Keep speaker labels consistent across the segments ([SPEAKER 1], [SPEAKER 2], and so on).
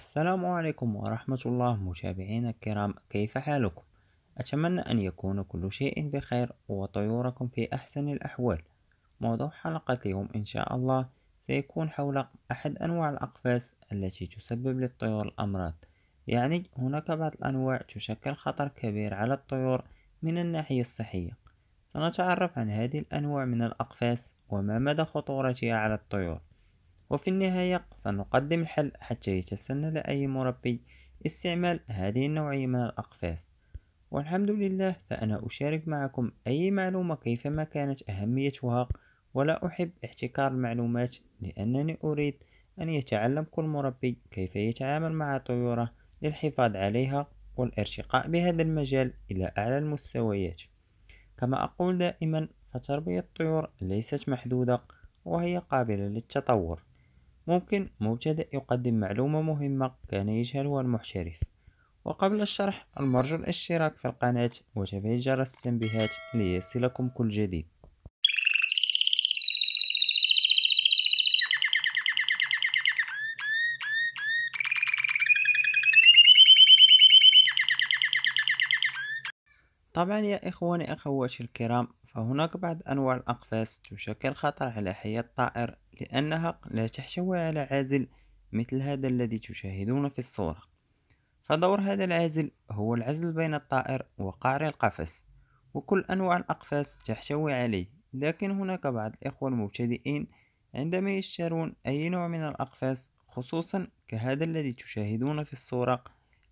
[SPEAKER 1] السلام عليكم ورحمة الله متابعينا الكرام كيف حالكم؟ أتمنى أن يكون كل شيء بخير وطيوركم في أحسن الأحوال موضوع حلقة اليوم إن شاء الله سيكون حول أحد أنواع الأقفاس التي تسبب للطيور الأمراض يعني هناك بعض الأنواع تشكل خطر كبير على الطيور من الناحية الصحية سنتعرف عن هذه الأنواع من الأقفاس وما مدى خطورتها على الطيور وفي النهاية سنقدم الحل حتى يتسنى لأي مربي استعمال هذه النوعية من الأقفاص والحمد لله فأنا أشارك معكم أي معلومة كيفما كانت أهميتها ولا أحب احتكار المعلومات لأنني أريد أن يتعلم كل مربي كيف يتعامل مع طيوره للحفاظ عليها والارتقاء بهذا المجال إلى أعلى المستويات كما أقول دائما فتربية الطيور ليست محدودة وهي قابلة للتطور ممكن مبتدئ يقدم معلومة مهمة كان يجهلها المحترف وقبل الشرح المرجو الاشتراك في القناة وتفعيل جرس التنبيهات ليصلكم كل جديد طبعا يا إخواني أخواتي الكرام فهناك بعض أنواع الأقفاص تشكل خطر على حياة الطائر لأنها لا تحتوي على عازل مثل هذا الذي تشاهدون في الصورة فدور هذا العازل هو العزل بين الطائر وقعر القفص وكل أنواع الأقفاص تحتوي عليه لكن هناك بعض الإخوة المبتدئين عندما يشترون أي نوع من الأقفاص خصوصا كهذا الذي تشاهدون في الصورة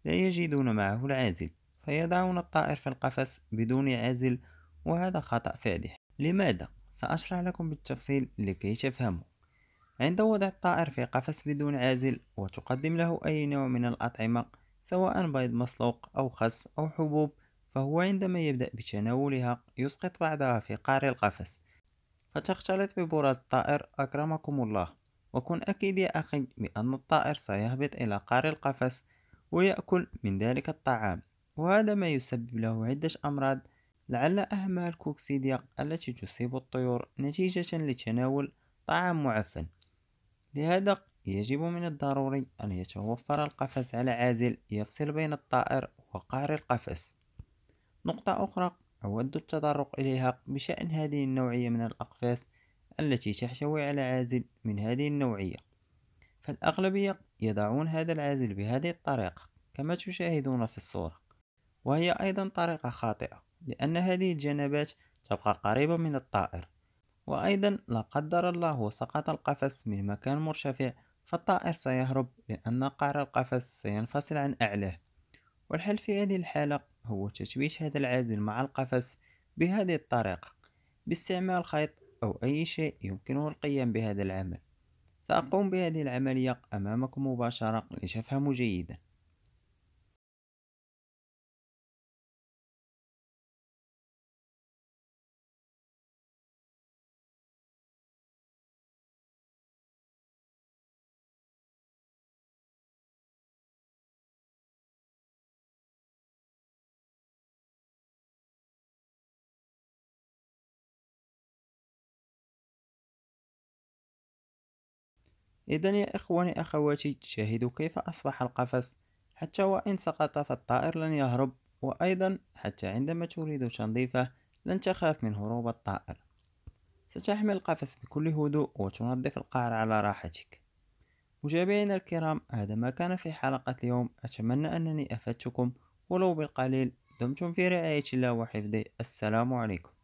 [SPEAKER 1] لا يجدون معه العازل فيضعون الطائر في القفص بدون عازل وهذا خطأ فادح لماذا؟ سأشرح لكم بالتفصيل لكي تفهموا عند وضع الطائر في قفص بدون عازل وتقدم له أي نوع من الأطعمة سواء بيض مسلوق أو خس أو حبوب فهو عندما يبدأ بتناولها يسقط بعضها في قعر القفص فتختلط ببراز الطائر أكرمكم الله وكن أكيد يا أخي بأن الطائر سيهبط إلى قعر القفص ويأكل من ذلك الطعام وهذا ما يسبب له عدة أمراض لعل أهمها الكوكسيديا التي تصيب الطيور نتيجة لتناول طعام معفن لهذا يجب من الضروري أن يتوفر القفص على عازل يفصل بين الطائر وقعر القفص نقطة أخرى أود التطرق إليها بشأن هذه النوعية من الأقفاص التي تحتوي على عازل من هذه النوعية فالأغلبية يضعون هذا العازل بهذه الطريقة كما تشاهدون في الصورة وهي أيضا طريقة خاطئة لأن هذه الجنبات تبقى قريبة من الطائر وأيضا لا قدر الله وسقط القفص من مكان مرتفع فالطائر سيهرب لأن قعر القفص سينفصل عن أعلاه والحل في هذه الحالة هو تشويش هذا العازل مع القفص بهذه الطريقة باستعمال خيط أو أي شيء يمكنه القيام بهذا العمل سأقوم بهذه العملية أمامكم مباشرة لتفهموا جيدا إذا يا إخواني أخواتي شاهدوا كيف أصبح القفص حتى وإن سقط فالطائر لن يهرب وأيضا حتى عندما تريد تنظيفه لن تخاف من هروب الطائر ستحمل القفص بكل هدوء وتنظف القعر على راحتك متابعينا الكرام هذا ما كان في حلقة اليوم أتمنى أنني أفدتكم ولو بالقليل دمتم في رعاية الله وحفظه السلام عليكم